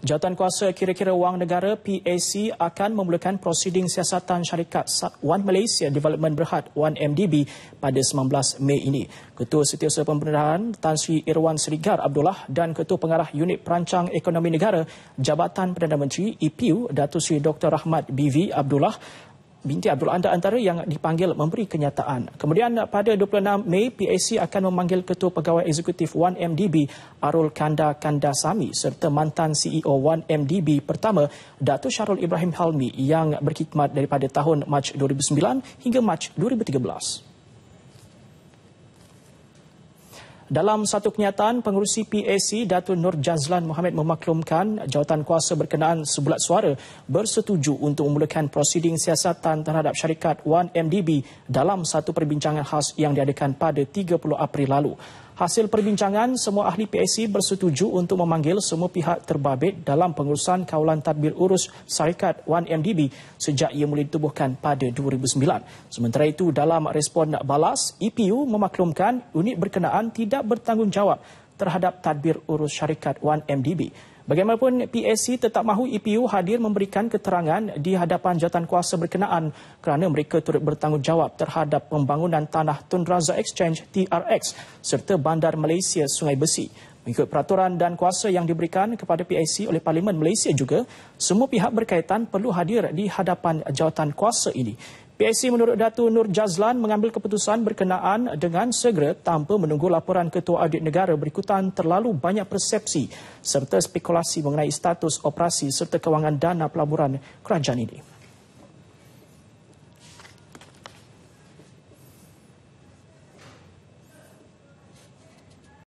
Jawatan kuasa kira-kira wang negara PAC akan memulakan prosiding siasatan syarikat One Malaysia Development Berhad 1MDB pada 19 Mei ini. Ketua Setiausaha Pembenaran Tan Sri Irwan Serigar Abdullah dan Ketua Pengarah Unit Perancang Ekonomi Negara Jabatan Perdana Menteri EPU Datuk Sri Dr. Rahmat BV Abdullah binti Abdul Anda antara yang dipanggil memberi kenyataan. Kemudian pada 26 Mei, PAC akan memanggil Ketua Pegawai Eksekutif 1MDB Arul Kanda Kandasami serta mantan CEO 1MDB pertama Dato Syarul Ibrahim Halmi yang berkhidmat daripada tahun Mac 2009 hingga Mac 2013. Dalam satu kenyataan, pengurusi PAC Datuk Nur Jazlan Mohamed memaklumkan jawatan kuasa berkenaan sebulat suara bersetuju untuk memulakan prosiding siasatan terhadap syarikat 1MDB dalam satu perbincangan khas yang diadakan pada 30 April lalu. Hasil perbincangan, semua ahli PSC bersetuju untuk memanggil semua pihak terbabit dalam pengurusan kawalan tadbir urus syarikat 1MDB sejak ia mulai ditubuhkan pada 2009. Sementara itu, dalam respon nak balas, EPU memaklumkan unit berkenaan tidak bertanggungjawab terhadap tadbir urus syarikat 1MDB. Bagaimanapun PSC tetap mahu EPU hadir memberikan keterangan di hadapan jawatan kuasa berkenaan kerana mereka turut bertanggungjawab terhadap pembangunan tanah Tundraza Exchange TRX serta Bandar Malaysia Sungai Besi. Mengikut peraturan dan kuasa yang diberikan kepada PIC oleh Parlimen Malaysia juga, semua pihak berkaitan perlu hadir di hadapan jawatan kuasa ini. PIC menurut Datu Nur Jazlan mengambil keputusan berkenaan dengan segera tanpa menunggu laporan Ketua Audit Negara berikutan terlalu banyak persepsi serta spekulasi mengenai status operasi serta kewangan dana pelaburan kerajaan ini.